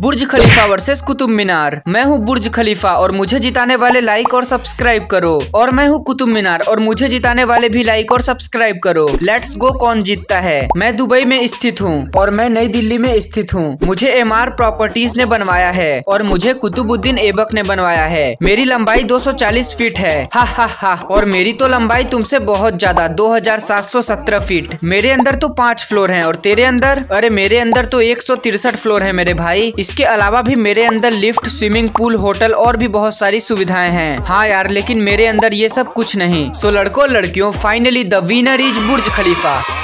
बुर्ज खलीफा versus Qutub मीनार मैं हूँ बुर्ज खलीफा और मुझे जिताने वाले लाइक और सब्सक्राइब करो और मैं हूँ कुतुब मीनार और मुझे जिताने वाले भी लाइक और सब्सक्राइब करो लेट्स गो कौन जीतता है मैं दुबई में स्थित हूँ और मैं नई दिल्ली में स्थित हूँ मुझे एम प्रॉपर्टीज ने बनवाया है और मुझे कुतुबुद्दीन एबक ने बनवाया है मेरी लंबाई दो फीट है हा हा हा और मेरी तो लंबाई तुमसे बहुत ज्यादा दो फीट मेरे अंदर तो पाँच फ्लोर है और तेरे अंदर अरे मेरे अंदर तो एक फ्लोर है मेरे भाई इसके अलावा भी मेरे अंदर लिफ्ट स्विमिंग पूल होटल और भी बहुत सारी सुविधाएं हैं हाँ यार लेकिन मेरे अंदर ये सब कुछ नहीं सो लड़कों लड़कियों finally the winner is Burj Khalifa